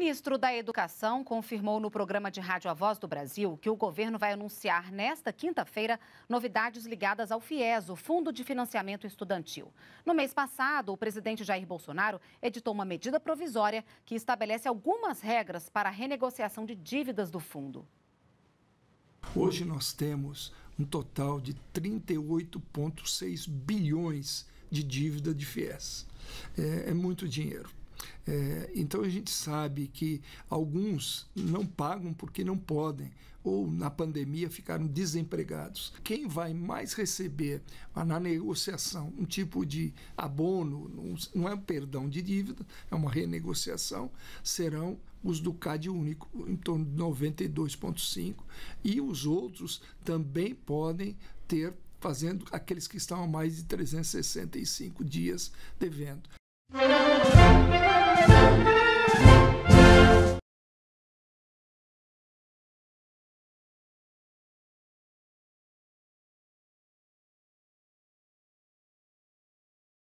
ministro da Educação confirmou no programa de rádio A Voz do Brasil que o governo vai anunciar nesta quinta-feira novidades ligadas ao FIES, o Fundo de Financiamento Estudantil. No mês passado, o presidente Jair Bolsonaro editou uma medida provisória que estabelece algumas regras para a renegociação de dívidas do fundo. Hoje nós temos um total de 38,6 bilhões de dívida de FIES. É, é muito dinheiro. É, então a gente sabe que alguns não pagam porque não podem, ou na pandemia ficaram desempregados. Quem vai mais receber ah, na negociação um tipo de abono, não é um perdão de dívida, é uma renegociação, serão os do CAD único, em torno de 92,5%, e os outros também podem ter, fazendo aqueles que estão há mais de 365 dias devendo.